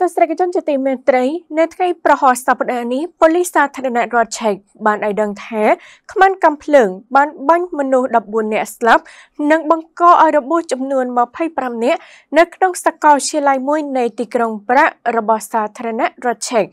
ទស្សនិកជនជាទីមេត្រីនៅថ្ងៃប្រហោះសប្តាហ៍នេះប៉ូលីសសាធារណរដ្ឋឆែកបានឲ្យដឹងថាខ្មានកំភ្លើងបានបាញ់មនុស្ស14នាក់ស្លាប់និងបង្កឲ្យរបួសចំនួន25នាក់នៅក្នុងសាកលវិទ្យាល័យមួយ នៃទីក្រុងប្រាក់របស់សាធារណរដ្ឋឆែក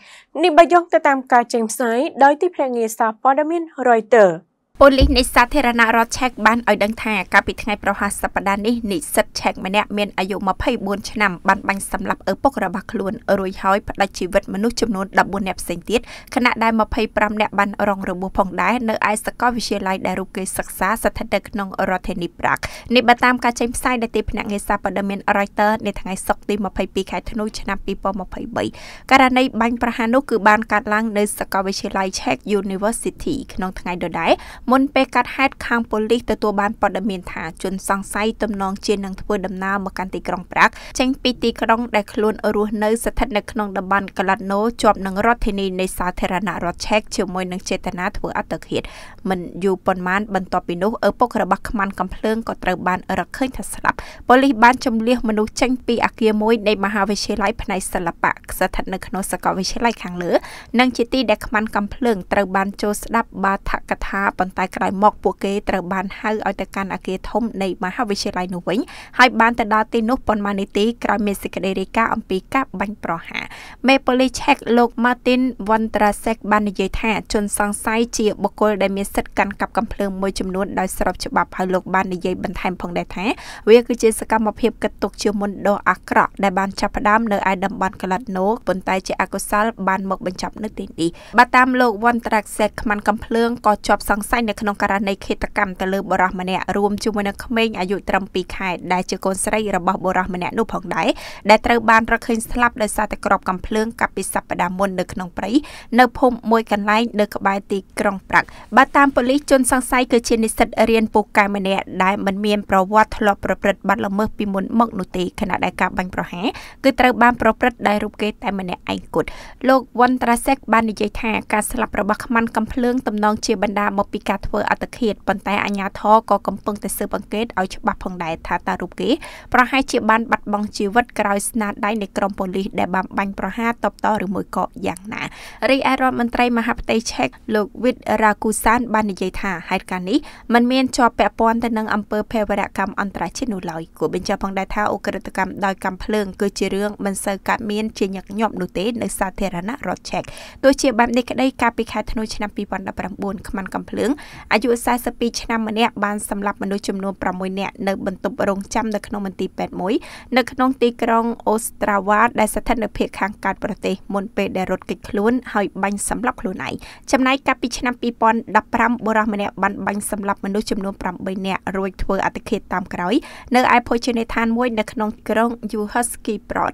នេះបើយោងទៅតាមការចេញផ្សាយដោយទីភ្នាក់ងារសារព័ត៌មាន Reuters ប៉ូលីសនៃសាធារណរដ្ឋឆែកបានឲ្យដឹងថាកាលពីថ្ងៃប្រហ័សសប្តាហ៍នេះនិស្សិតឆែកម្នាក់មានអាយុ24ឆ្នាំបានបាញ់សម្លាប់ឪពុករបស់ខ្លួនរួចហើយផ្ដាច់ជីវិតមនុស្សចំនួន14នាក់ផ្សេងទៀតខណៈដែល25នាក់បានរងរបួសផងដែរនៅឯសាកលវិទ្យាល័យដែលរូបគេសិក្សាស្ថិតនៅក្នុងរដ្ឋធានីប្រាក់នេះបើតាមការចេញផ្សាយដោយទីភ្នាក់ងារសារព័ត៌មាន Reuters នៅថ្ងៃសុក្រទី22ខែធ្នូឆ្នាំ2023ករណីបាញ់ប្រហារនោះគឺបានកើតឡើងនៅសាកលវិទ្យាល័យ Czech University ក្នុងថ្ងៃដដែលមុនពេលកាត់ហេតុខាងប៉ូលីសទទួលបានព័ត៌មានថាជនសង្ស័យទំនងជានឹងធ្វើដំណើរមកកាន់ទីក្រុងប្រាក់ចេញពីទីក្រុងដែលខ្លួនរស់នៅស្ថិតនៅក្នុងតំបន់ក្លាត់ណូជាប់នឹងរដ្ឋធានីនៃសាធារណរដ្ឋឆែកជាមួយនឹងចេតនាធ្វើអត្តឃាតមិនយូរប៉ុន្មានបន្ទាប់ពីនោះឪពុករបស់ខ្មាន់កំភ្លើងក៏ត្រូវបាន រកឃើញថាស្លាប់ប៉ូលីសបានចំលៀសមនុស្សចេញពីអគារមួយនៃមហាវិទ្យាល័យផ្នែកសិល្បៈស្ថិតនៅក្នុងសាកលវិទ្យាល័យខាងលើនិងជាទីដែលខ្មាន់កំភ្លើងត្រូវបាន ចូលស្ដាប់បាថកថាបន្តតែក្រោយមកពួកគេត្រូវបានហៅឲ្យទៅកាន់អគារធំនៃមហាវិទ្យាល័យនោះវិញ ហើយបានទៅដល់ទីនោះប៉ុន្មាននាទីក្រោយមានសេចក្តីរាយការណ៍អំពីការបាញ់ប្រហារ Maple Leaf Check លោក Martin Vondrasek បាននិយាយថា ជនសង្ស័យជាបុគ្គលដែលមានសិទ្ធិកាន់កាប់កំភ្លើងមួយចំនួនដោយស្របច្បាប់ហើយលោកបាននិយាយបន្ថែមផងដែរថាវាគឺជាសកម្មភាពកាត់ទុកជាមុនដ៏អាក្រក់ដែលបានចាប់ផ្ដើមនៅឯតំបន់ក្លាត់ណូប៉ុន្តែជាអកុសល បានមកបញ្ចប់នៅទីនេះបើតាមលោក Vondrasek ខ្មាន់កំភ្លើងក៏ជាប់សង្ស័យនៅក្នុងករណីឃាតកម្មទៅលើបុរសម្នាក់រួមជាមួយនឹងក្មេងអាយុត្រឹម2ខែដែលជាកូនស្រីរបស់បុរសម្នាក់នោះផងដែរដែលត្រូវបានរកឃើញស្លាប់ដោយសារតែក្របកំភ្លើងកាលពីសប្តាហ៍មុននៅក្នុងព្រៃនៅភូមិមួយកន្លែងនៅក្បែរទីក្រុងប្រាក់បើតាមប៉ូលីសជនសង្ស័យគឺជានិស្សិតរៀនពូកែម្នាក់ដែលមិនមានប្រវត្តិធ្លាប់ប្រព្រឹត្តបទល្មើសពីមុនមកនោះទេខណៈដែលការបាញ់ប្រហារគឺត្រូវបានប្រព្រឹត្តដោយរូបគេតែម្នាក់ឯងគត់លោកវ៉ាន់ត្រាសេកបាននិយាយថាការស្លាប់របស់ខ្មាន់កំភ្លើងតំណងជាបណ្ដាមកពីការការធ្វើអត្តឃាតប៉ុន្តែអាជ្ញាធរក៏កំពុងតែស៊ើបអង្កេតឲ្យច្បាស់ផងដែរថាតើរូបគេប្រហែលជាបានបាត់បង់ជីវិតក្រោយស្នាដៃនៃក្រុមប៉ូលីសដែលបានបាញ់ប្រហារតបតឬមួយក៏យ៉ាងណារីឯរដ្ឋមន្ត្រីមហាផ្ទៃឆែកលោក Wit Rakusan បាននិយាយថាហេតុការណ៍នេះมันមានជាប់ពាក់ព័ន្ធទៅនឹងអំពើភេរវកម្មអន្តរជាតិនោះឡើយគួរបញ្ជាក់ផងដែរថាអូក្រិតកម្មដោយកាំភ្លើងគឺជារឿងមិនសូវកើតមានជាញឹកញាប់នោះទេ នៅសាធារណរដ្ឋឆែកទោះជាបែបនេះក្តីកាលពីខែធ្នូឆ្នាំ2019ខ្មាន់កំភ្លើងអាយុ42ឆ្នាំម្នាក់បានសម្លាប់មនុស្សចំនួន6នាក់នៅ បន្ទប់រងចាំនៅក្នុងមន្ទីរពេទ្យមួយនៅក្នុងទីក្រុងអូស្ត្រាវ៉ាដែលស្ថិតនៅភាគខាងកើតប្រទេសមុនពេលដែលរត់គេចខ្លួនហើយបាញ់សម្លាប់ខ្លួនឯងចំណែកកាលពីឆ្នាំ2015បុរសម្នាក់បានបាញ់សម្លាប់មនុស្សចំនួន8នាក់រួចធ្វើអត្តឃាតតាមក្រោយនៅឯភោជនីយដ្ឋានមួយ នៅក្នុងក្រុង Yuhuski Prot